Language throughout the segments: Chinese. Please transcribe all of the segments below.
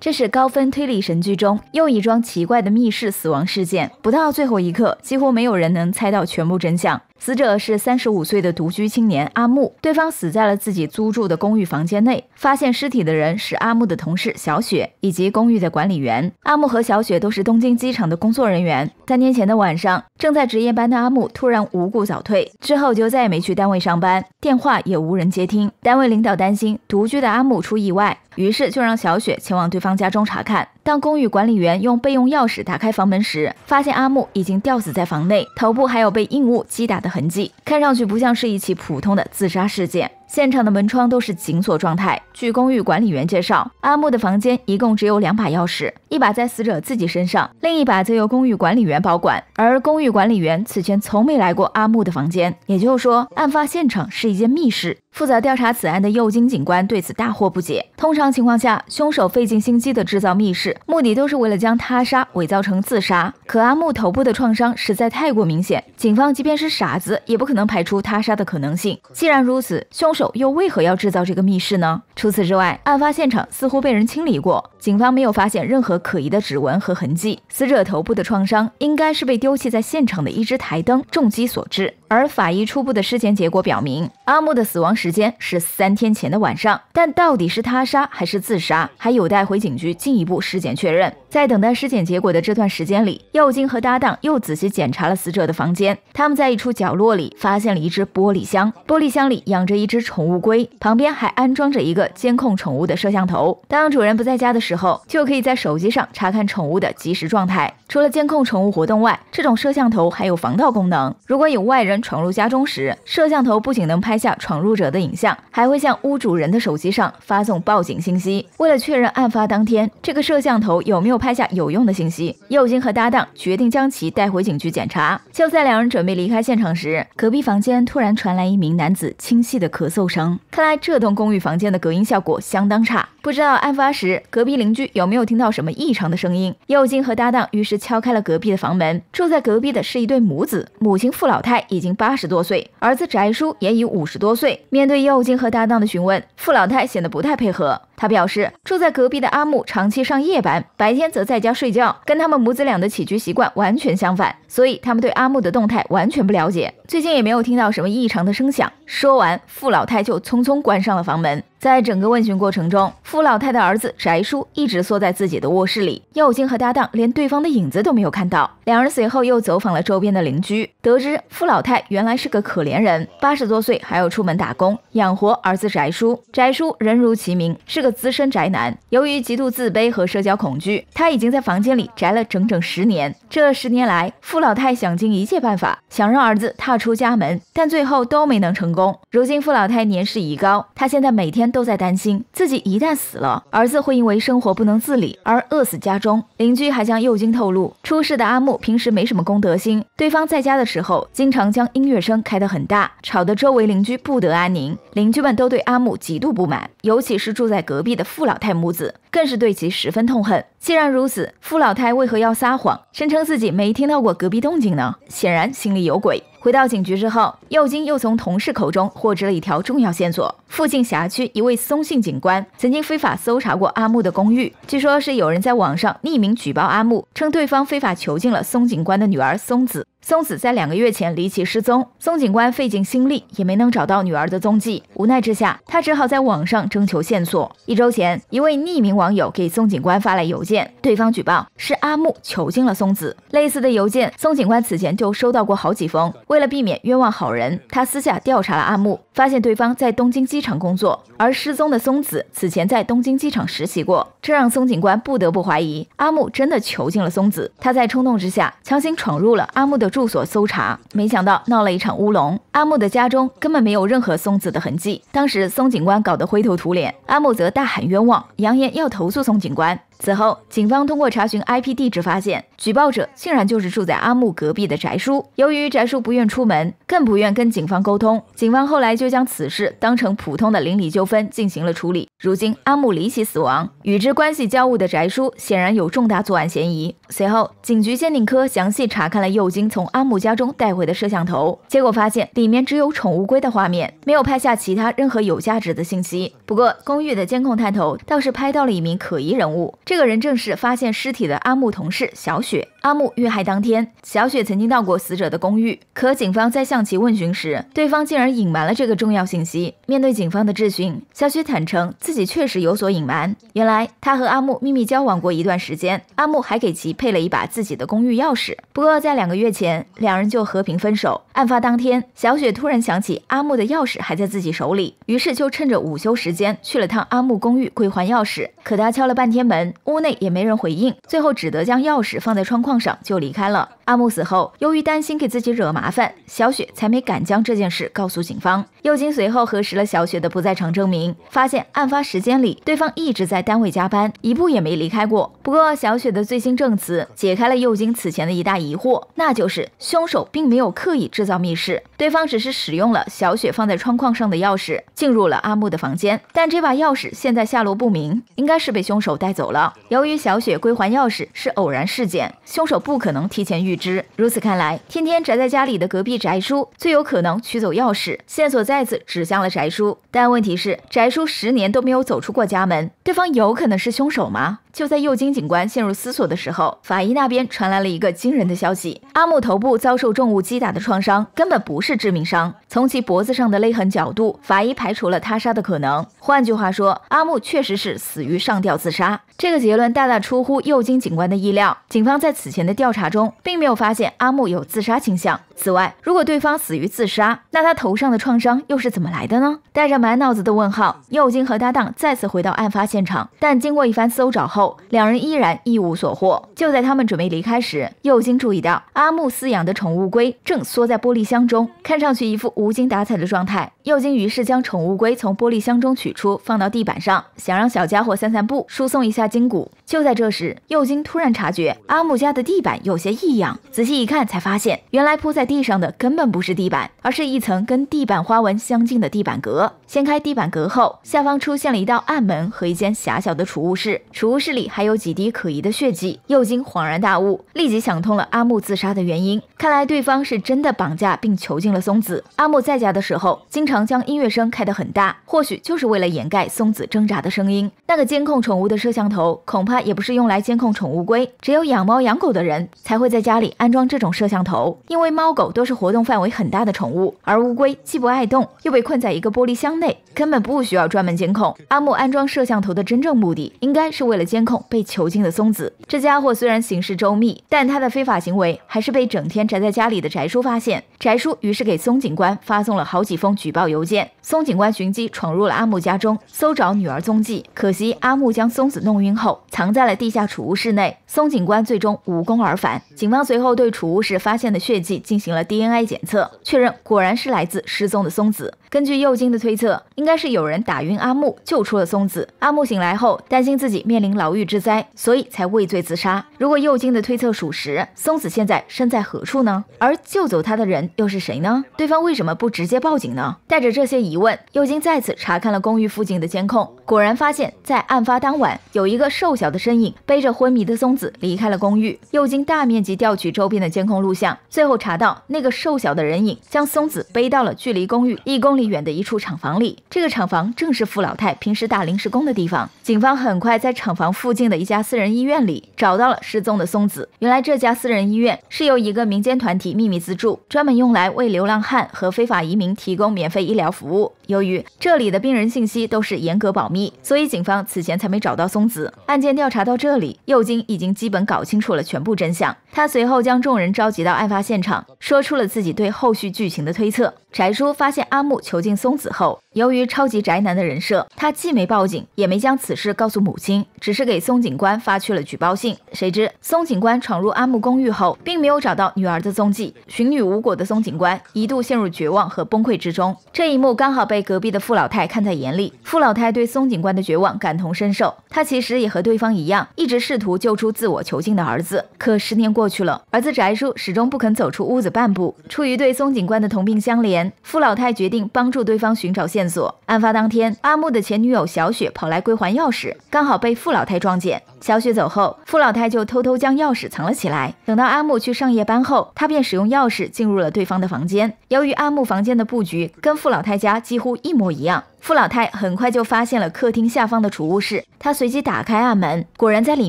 这是高分推理神剧中又一桩奇怪的密室死亡事件，不到最后一刻，几乎没有人能猜到全部真相。死者是三十五岁的独居青年阿木，对方死在了自己租住的公寓房间内。发现尸体的人是阿木的同事小雪以及公寓的管理员。阿木和小雪都是东京机场的工作人员。三年前的晚上，正在值夜班的阿木突然无故早退，之后就再也没去单位上班，电话也无人接听。单位领导担心独居的阿木出意外，于是就让小雪前往对方家中查看。当公寓管理员用备用钥匙打开房门时，发现阿木已经吊死在房内，头部还有被硬物击打的痕迹，看上去不像是一起普通的自杀事件。现场的门窗都是紧锁状态。据公寓管理员介绍，阿木的房间一共只有两把钥匙，一把在死者自己身上，另一把则由公寓管理员保管。而公寓管理员此前从没来过阿木的房间，也就是说，案发现场是一间密室。负责调查此案的右京警官对此大惑不解。通常情况下，凶手费尽心机的制造密室，目的都是为了将他杀伪造成自杀。可阿木头部的创伤实在太过明显，警方即便是傻子也不可能排除他杀的可能性。既然如此，凶手。又为何要制造这个密室呢？除此之外，案发现场似乎被人清理过，警方没有发现任何可疑的指纹和痕迹。死者头部的创伤应该是被丢弃在现场的一只台灯重击所致。而法医初步的尸检结果表明，阿木的死亡时间是三天前的晚上。但到底是他杀还是自杀，还有待回警局进一步尸检确认。在等待尸检结果的这段时间里，耀金和搭档又仔细检查了死者的房间。他们在一处角落里发现了一只玻璃箱，玻璃箱里养着一只。宠物龟旁边还安装着一个监控宠物的摄像头，当主人不在家的时候，就可以在手机上查看宠物的及时状态。除了监控宠物活动外，这种摄像头还有防盗功能。如果有外人闯入家中时，摄像头不仅能拍下闯入者的影像，还会向屋主人的手机上发送报警信息。为了确认案发当天这个摄像头有没有拍下有用的信息，右京和搭档决定将其带回警局检查。就在两人准备离开现场时，隔壁房间突然传来一名男子清晰的咳嗽。斗争，看来这栋公寓房间的隔音效果相当差，不知道案发时隔壁邻居有没有听到什么异常的声音。右静和搭档于是敲开了隔壁的房门，住在隔壁的是一对母子，母亲傅老太已经八十多岁，儿子翟叔也已五十多岁。面对右静和搭档的询问，傅老太显得不太配合。他表示，住在隔壁的阿木长期上夜班，白天则在家睡觉，跟他们母子俩的起居习惯完全相反，所以他们对阿木的动态完全不了解。最近也没有听到什么异常的声响。说完，付老太就匆匆关上了房门。在整个问询过程中，付老太的儿子翟叔一直缩在自己的卧室里，耀金和搭档连对方的影子都没有看到。两人随后又走访了周边的邻居，得知付老太原来是个可怜人，八十多岁还要出门打工养活儿子翟叔。翟叔人如其名，是个。资深宅男，由于极度自卑和社交恐惧，他已经在房间里宅了整整十年。这十年来，付老太想尽一切办法，想让儿子踏出家门，但最后都没能成功。如今付老太年事已高，他现在每天都在担心，自己一旦死了，儿子会因为生活不能自理而饿死家中。邻居还将幼军透露，出事的阿木平时没什么公德心，对方在家的时候，经常将音乐声开得很大，吵得周围邻居不得安宁。邻居们都对阿木极度不满，尤其是住在隔。隔壁的傅老太母子更是对其十分痛恨。既然如此，傅老太为何要撒谎，声称自己没听到过隔壁动静呢？显然心里有鬼。回到警局之后，佑金又从同事口中获知了一条重要线索：附近辖区一位松姓警官曾经非法搜查过阿木的公寓，据说是有人在网上匿名举报阿木，称对方非法囚禁了松警官的女儿松子。松子在两个月前离奇失踪，松警官费尽心力也没能找到女儿的踪迹。无奈之下，他只好在网上征求线索。一周前，一位匿名网友给松警官发来邮件，对方举报是阿木囚禁了松子。类似的邮件，松警官此前就收到过好几封。为了避免冤枉好人，他私下调查了阿木。发现对方在东京机场工作，而失踪的松子此前在东京机场实习过，这让松警官不得不怀疑阿木真的囚禁了松子。他在冲动之下强行闯入了阿木的住所搜查，没想到闹了一场乌龙。阿木的家中根本没有任何松子的痕迹，当时松警官搞得灰头土脸，阿木则大喊冤枉，扬言要投诉松警官。此后，警方通过查询 IP 地址，发现举报者竟然就是住在阿木隔壁的宅叔。由于宅叔不愿出门，更不愿跟警方沟通，警方后来就将此事当成普通的邻里纠纷进行了处理。如今阿木离奇死亡，与之关系交恶的宅叔显然有重大作案嫌疑。随后，警局鉴定科详细查看了右京从阿木家中带回的摄像头，结果发现里面只有宠物龟的画面，没有拍下其他任何有价值的信息。不过，公寓的监控探头倒是拍到了一名可疑人物。这个人正是发现尸体的阿木同事小雪。阿木遇害当天，小雪曾经到过死者的公寓，可警方在向其问询时，对方竟然隐瞒了这个重要信息。面对警方的质询，小雪坦诚自己确实有所隐瞒。原来，她和阿木秘密交往过一段时间，阿木还给其配了一把自己的公寓钥匙。不过，在两个月前，两人就和平分手。案发当天，小雪突然想起阿木的钥匙还在自己手里，于是就趁着午休时间去了趟阿木公寓归还钥匙。可她敲了半天门。屋内也没人回应，最后只得将钥匙放在窗框上就离开了。阿木死后，由于担心给自己惹麻烦，小雪才没敢将这件事告诉警方。右京随后核实了小雪的不在场证明，发现案发时间里对方一直在单位加班，一步也没离开过。不过小雪的最新证词解开了右京此前的一大疑惑，那就是凶手并没有刻意制造密室，对方只是使用了小雪放在窗框上的钥匙进入了阿木的房间，但这把钥匙现在下落不明，应该是被凶手带走了。由于小雪归还钥匙是偶然事件，凶手不可能提前预知。如此看来，天天宅在家里的隔壁宅叔最有可能取走钥匙，线索再次指向了宅叔。但问题是，宅叔十年都没有走出过家门，对方有可能是凶手吗？就在右京警官陷入思索的时候，法医那边传来了一个惊人的消息：阿木头部遭受重物击打的创伤根本不是致命伤，从其脖子上的勒痕角度，法医排除了他杀的可能。换句话说，阿木确实是死于上吊自杀。这个结论大大出乎右京警官的意料。警方在此前的调查中，并没有发现阿木有自杀倾向。此外，如果对方死于自杀，那他头上的创伤又是怎么来的呢？带着满脑子的问号，右京和搭档再次回到案发现场，但经过一番搜找后。后，两人依然一无所获。就在他们准备离开时，佑晶注意到阿木饲养的宠物龟正缩在玻璃箱中，看上去一副无精打采的状态。佑晶于是将宠物龟从玻璃箱中取出，放到地板上，想让小家伙散散步，疏送一下筋骨。就在这时，佑晶突然察觉阿木家的地板有些异样，仔细一看才发现，原来铺在地上的根本不是地板，而是一层跟地板花纹相近的地板格。掀开地板格后，下方出现了一道暗门和一间狭小的储物室，储物室。这里还有几滴可疑的血迹，又惊恍然大悟，立即想通了阿木自杀的原因。看来对方是真的绑架并囚禁了松子。阿木在家的时候，经常将音乐声开得很大，或许就是为了掩盖松子挣扎的声音。那个监控宠物的摄像头，恐怕也不是用来监控宠物龟。只有养猫养狗的人才会在家里安装这种摄像头，因为猫狗都是活动范围很大的宠物，而乌龟既不爱动，又被困在一个玻璃箱内，根本不需要专门监控。阿木安装摄像头的真正目的，应该是为了监。监控被囚禁的松子，这家伙虽然行事周密，但他的非法行为还是被整天宅在家里的宅叔发现。宅叔于是给松警官发送了好几封举报邮件。松警官寻机闯入了阿木家中，搜找女儿踪迹。可惜阿木将松子弄晕后，藏在了地下储物室内。松警官最终无功而返。警方随后对储物室发现的血迹进行了 DNA 检测，确认果然是来自失踪的松子。根据幼京的推测，应该是有人打晕阿木，救出了松子。阿木醒来后，担心自己面临牢狱之灾，所以才畏罪自杀。如果幼京的推测属实，松子现在身在何处呢？而救走他的人又是谁呢？对方为什么不直接报警呢？带着这些疑问，右京再次查看了公寓附近的监控，果然发现，在案发当晚，有一个瘦小的身影背着昏迷的松子离开了公寓。右京大面积调取周边的监控录像，最后查到那个瘦小的人影将松子背到了距离公寓一公里。最远的一处厂房里，这个厂房正是傅老太平时打临时工的地方。警方很快在厂房附近的一家私人医院里找到了失踪的松子。原来，这家私人医院是由一个民间团体秘密资助，专门用来为流浪汉和非法移民提供免费医疗服务。由于这里的病人信息都是严格保密，所以警方此前才没找到松子。案件调查到这里，右京已经基本搞清楚了全部真相。他随后将众人召集到案发现场，说出了自己对后续剧情的推测。柴叔发现阿木囚禁松子后。由于超级宅男的人设，他既没报警，也没将此事告诉母亲，只是给松警官发去了举报信。谁知松警官闯入阿木公寓后，并没有找到女儿的踪迹，寻女无果的松警官一度陷入绝望和崩溃之中。这一幕刚好被隔壁的付老太看在眼里，付老太对松警官的绝望感同身受，他其实也和对方一样，一直试图救出自我囚禁的儿子。可十年过去了，儿子翟叔始终不肯走出屋子半步。出于对松警官的同病相怜，付老太决定帮助对方寻找线。线索：案发当天，阿木的前女友小雪跑来归还钥匙，刚好被付老太撞见。小雪走后，傅老太就偷偷将钥匙藏了起来。等到阿木去上夜班后，他便使用钥匙进入了对方的房间。由于阿木房间的布局跟傅老太家几乎一模一样，傅老太很快就发现了客厅下方的储物室。他随即打开暗门，果然在里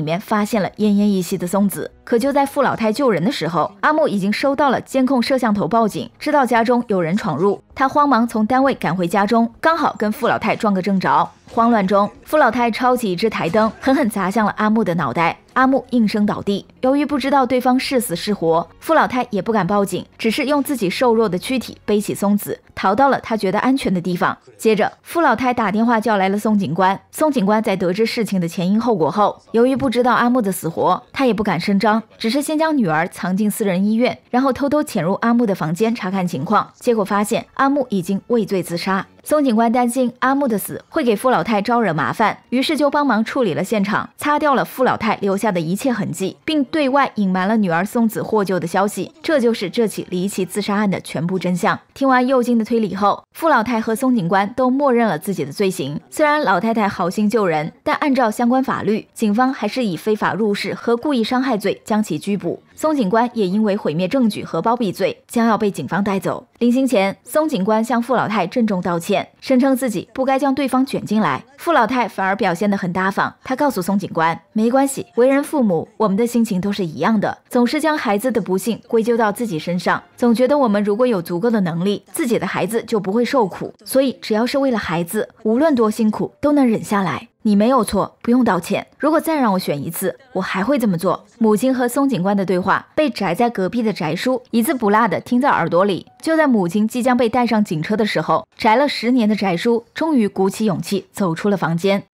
面发现了奄奄一息的松子。可就在傅老太救人的时候，阿木已经收到了监控摄像头报警，知道家中有人闯入，他慌忙从单位赶回家中，刚好跟傅老太撞个正着。慌乱中，付老太抄起一只台灯，狠狠砸向了阿木的脑袋。阿木应声倒地。由于不知道对方是死是活，付老太也不敢报警，只是用自己瘦弱的躯体背起松子，逃到了他觉得安全的地方。接着，付老太打电话叫来了宋警官。宋警官在得知事情的前因后果后，由于不知道阿木的死活，他也不敢声张，只是先将女儿藏进私人医院，然后偷偷潜入阿木的房间查看情况。结果发现阿木已经畏罪自杀。松警官担心阿木的死会给傅老太招惹麻烦，于是就帮忙处理了现场，擦掉了傅老太留下的一切痕迹，并对外隐瞒了女儿松子获救的消息。这就是这起离奇自杀案的全部真相。听完右京的推理后，付老太和松警官都默认了自己的罪行。虽然老太太好心救人，但按照相关法律，警方还是以非法入室和故意伤害罪将其拘捕。松警官也因为毁灭证据和包庇罪，将要被警方带走。临行前，松警官向傅老太郑重道歉，声称自己不该将对方卷进来。傅老太反而表现得很大方，她告诉松警官：“没关系，为人父母，我们的心情都是一样的，总是将孩子的不幸归咎到自己身上，总觉得我们如果有足够的能力，自己的孩子就不会受苦。所以，只要是为了孩子，无论多辛苦都能忍下来。”你没有错，不用道歉。如果再让我选一次，我还会这么做。母亲和松警官的对话被宅在隔壁的宅叔一字不落的听在耳朵里。就在母亲即将被带上警车的时候，宅了十年的宅叔终于鼓起勇气走出了房间。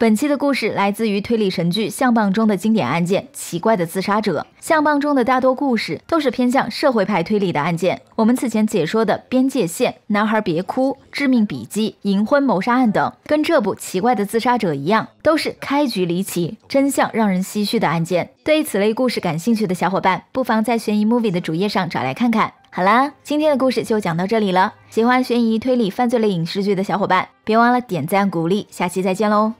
本期的故事来自于推理神剧《相棒》中的经典案件《奇怪的自杀者》。《相棒》中的大多故事都是偏向社会派推理的案件，我们此前解说的《边界线》、《男孩别哭》、《致命笔记》、《银婚谋杀案》等，跟这部《奇怪的自杀者》一样，都是开局离奇、真相让人唏嘘的案件。对此类故事感兴趣的小伙伴，不妨在悬疑 movie 的主页上找来看看。好啦，今天的故事就讲到这里了。喜欢悬疑、推理、犯罪类影视剧的小伙伴，别忘了点赞鼓励。下期再见喽！